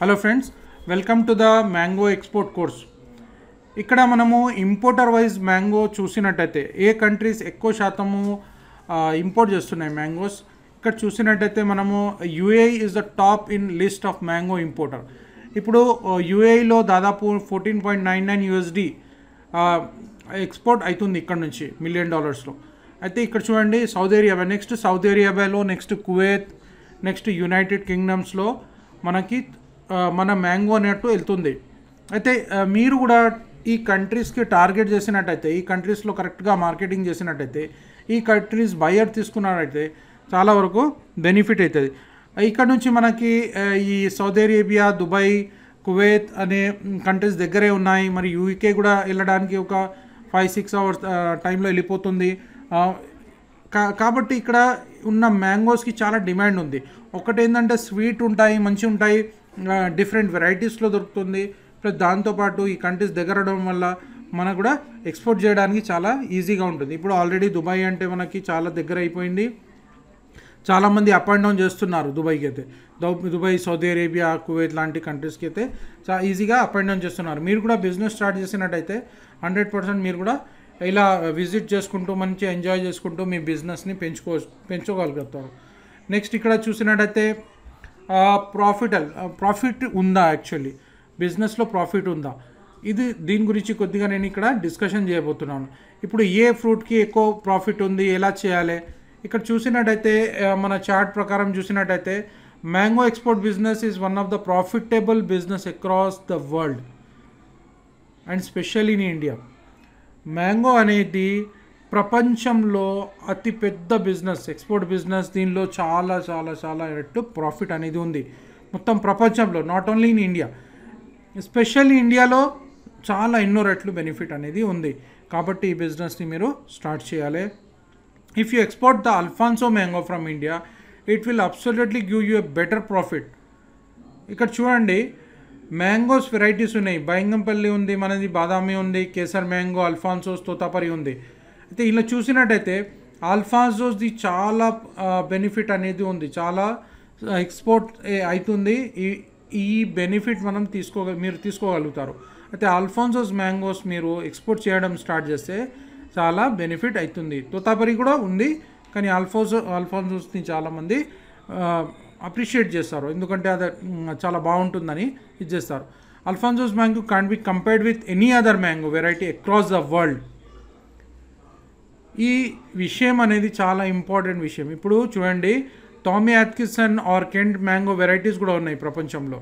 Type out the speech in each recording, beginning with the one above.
hello friends welcome to the mango export course ఇక్కడ మనము importer wise mango చూసినట్టయితే ఏ countries ఎక్కువ శాతము ఇంపోర్ట్ చేస్తున్నాయి మ్యాంగోస్ ఇక్కడ చూసినట్టయితే మనము UAE is the top in list of mango importer ఇప్పుడు యుఏఈలో దాదాపు fourteen point nine nine USD export అవుతుంది ఇక్కడ నుంచి మిలియన్ డాలర్స్లో అయితే ఇక్కడ చూడండి సౌదీ అరేబియా నెక్స్ట్ సౌదీ అరేబియాలో నెక్స్ట్ కువేత్ నెక్స్ట్ యునైటెడ్ కింగ్డమ్స్లో మనకి మన మ్యాంగో అనేట్టు వెళ్తుంది అయితే మీరు కూడా ఈ కంట్రీస్కి టార్గెట్ చేసినట్టయితే ఈ కంట్రీస్లో కరెక్ట్గా మార్కెటింగ్ చేసినట్టయితే ఈ కంట్రీస్ బయర్ తీసుకున్నట్టయితే చాలా వరకు బెనిఫిట్ అవుతుంది ఇక్కడ నుంచి మనకి ఈ సౌదీ అరేబియా దుబాయ్ కువైత్ అనే కంట్రీస్ దగ్గరే ఉన్నాయి మరి యూకే కూడా వెళ్ళడానికి ఒక ఫైవ్ సిక్స్ అవర్స్ టైంలో వెళ్ళిపోతుంది కాబట్టి ఇక్కడ ఉన్న మ్యాంగోస్కి చాలా డిమాండ్ ఉంది ఒకటి ఏంటంటే స్వీట్ ఉంటాయి మంచి ఉంటాయి డిఫరెంట్ వెరైటీస్లో దొరుకుతుంది ప్లస్ దాంతోపాటు ఈ కంట్రీస్ దగ్గరడం వల్ల మనకు కూడా ఎక్స్పోర్ట్ చేయడానికి చాలా ఈజీగా ఉంటుంది ఇప్పుడు ఆల్రెడీ దుబాయ్ అంటే మనకి చాలా దగ్గర అయిపోయింది చాలామంది అప్ అండ్ డౌన్ చేస్తున్నారు దుబాయ్కి అయితే దుబాయ్ సౌదీ అరేబియా కువైట్ లాంటి కంట్రీస్కి అయితే చాలా ఈజీగా అప్ అండ్ డౌన్ చేస్తున్నారు మీరు కూడా బిజినెస్ స్టార్ట్ చేసినట్టయితే హండ్రెడ్ పర్సెంట్ మీరు కూడా ఇలా విజిట్ చేసుకుంటూ మంచిగా ఎంజాయ్ చేసుకుంటూ మీ బిజినెస్ని పెంచుకో పెంచుకోగలుగుతారు నెక్స్ట్ ఇక్కడ చూసినట్టయితే ప్రాఫిటల్ ప్రాఫిట్ ఉందా యాక్చువల్లీ బిజినెస్లో ప్రాఫిట్ ఉందా ఇది దీని గురించి కొద్దిగా నేను ఇక్కడ డిస్కషన్ చేయబోతున్నాను ఇప్పుడు ఏ ఫ్రూట్కి ఎక్కువ ప్రాఫిట్ ఉంది ఎలా చేయాలి ఇక్కడ చూసినట్టయితే మన చార్ట్ ప్రకారం చూసినట్టయితే mango export business is one of the profitable business across the world and special in India mango అనేది ప్రపంచంలో అతిపెద్ద బిజినెస్ ఎక్స్పోర్ట్ బిజినెస్ దీనిలో చాలా చాలా చాలా రెట్టు ప్రాఫిట్ అనేది ఉంది మొత్తం ప్రపంచంలో not only in India especially ఇండియాలో చాలా ఎన్నో రెట్లు బెనిఫిట్ అనేది ఉంది కాబట్టి ఈ బిజినెస్ని మీరు స్టార్ట్ చేయాలి if you export the Alphonso mango from India it will absolutely give you a better profit ఇక్కడ చూడండి మ్యాంగోస్ వెరైటీస్ ఉన్నాయి బైంగంపల్లి ఉంది మనది బాదామి ఉంది కేసర్ మ్యాంగో అల్ఫాన్సోస్ తోతాపరి ఉంది అయితే ఇలా చూసినట్టయితే ఆల్ఫాజోస్ది చాలా బెనిఫిట్ అనేది ఉంది చాలా ఎక్స్పోర్ట్ అవుతుంది ఈ ఈ బెనిఫిట్ మనం తీసుకో మీరు తీసుకోగలుగుతారు అయితే ఆల్ఫాన్సోస్ మ్యాంగోస్ మీరు ఎక్స్పోర్ట్ చేయడం స్టార్ట్ చేస్తే చాలా బెనిఫిట్ అవుతుంది తోతాపరి కూడా ఉంది కానీ ఆల్ఫాజో ఆల్ఫాన్సోస్ని చాలామంది అప్రిషియేట్ చేస్తారు ఎందుకంటే అది చాలా బాగుంటుందని ఇది చేస్తారు Alphonsos mango can be compared with any other mango variety across the world ఈ విషయం అనేది చాలా ఇంపార్టెంట్ విషయం ఇప్పుడు చూడండి Tommy Atkinson are mango varieties కూడా ఉన్నాయి ప్రపంచంలో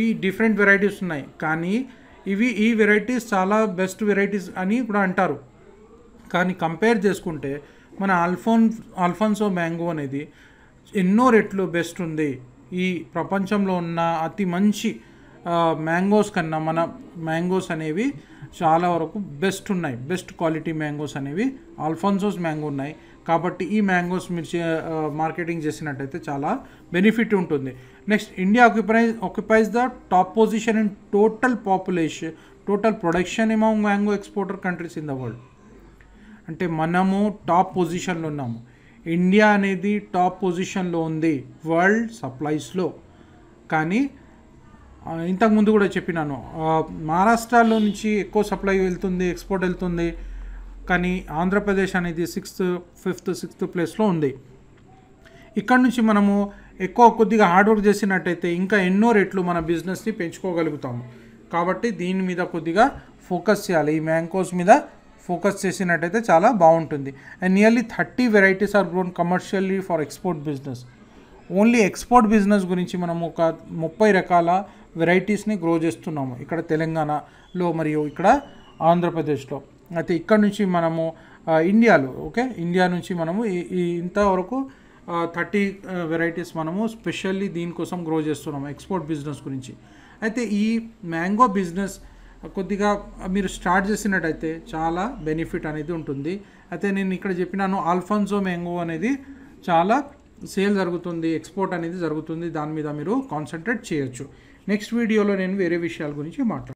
ఈ డిఫరెంట్ వెరైటీస్ ఉన్నాయి కానీ ఇవి ఈ వెరైటీస్ చాలా బెస్ట్ వెరైటీస్ అని కూడా అంటారు కానీ కంపేర్ చేసుకుంటే మన ఆల్ఫోన్ అల్ఫాన్సో మ్యాంగో అనేది ఎన్నో రెట్లు బెస్ట్ ఉంది ఈ ప్రపంచంలో ఉన్న అతి మంచి మ్యాంగోస్ కన్నా మన మ్యాంగోస్ అనేవి చాలా వరకు బెస్ట్ ఉన్నాయి బెస్ట్ క్వాలిటీ మ్యాంగోస్ అనేవి ఆల్ఫాన్సోస్ మ్యాంగో ఉన్నాయి కాబట్టి ఈ మ్యాంగోస్ మీరు మార్కెటింగ్ చేసినట్టయితే చాలా బెనిఫిట్ ఉంటుంది next India occupies occupies the top position in total population total production among mango exporter countries in the world అంటే మనము టాప్ పొజిషన్లో ఉన్నాము ఇండియా అనేది టాప్ పొజిషన్లో ఉంది వరల్డ్ సప్లైస్లో కానీ ఇంతకుముందు కూడా చెప్పినాను మహారాష్ట్రలో నుంచి ఎక్కువ సప్లై వెళ్తుంది ఎక్స్పోర్ట్ వెళ్తుంది కానీ ఆంధ్రప్రదేశ్ అనేది సిక్స్త్ ఫిఫ్త్ సిక్స్త్ ప్లేస్లో ఉంది ఇక్కడ నుంచి మనము ఎక్కువ కొద్దిగా హార్డ్ వర్క్ చేసినట్టయితే ఇంకా ఎన్నో రెట్లు మన బిజినెస్ని పెంచుకోగలుగుతాము కాబట్టి దీని మీద కొద్దిగా ఫోకస్ చేయాలి ఈ మ్యాంగోస్ మీద ఫోకస్ చేసినట్టయితే చాలా బాగుంటుంది and nearly thirty varieties are grown commercially for export business only export business గురించి మనం ఒక ముప్పై రకాల వెరైటీస్ని గ్రో చేస్తున్నాము ఇక్కడ తెలంగాణలో మరియు ఇక్కడ ఆంధ్రప్రదేశ్లో అయితే ఇక్కడ నుంచి మనము ఇండియాలో ఓకే ఇండియా నుంచి మనము ఈ ఇంతవరకు థర్టీ వెరైటీస్ మనము స్పెషల్లీ దీనికోసం గ్రో చేస్తున్నాము ఎక్స్పోర్ట్ బిజినెస్ గురించి అయితే ఈ మ్యాంగో బిజినెస్ కొద్దిగా మీరు స్టార్ట్ చేసినట్టయితే చాలా బెనిఫిట్ అనేది ఉంటుంది అయితే నేను ఇక్కడ చెప్పినాను ఆల్ఫాన్సో మ్యాంగో అనేది చాలా సేల్ జరుగుతుంది ఎక్స్పోర్ట్ అనేది జరుగుతుంది దాని మీద మీరు కాన్సన్ట్రేట్ చేయొచ్చు నెక్స్ట్ వీడియోలో నేను వేరే విషయాల గురించి మాట్లాడతాను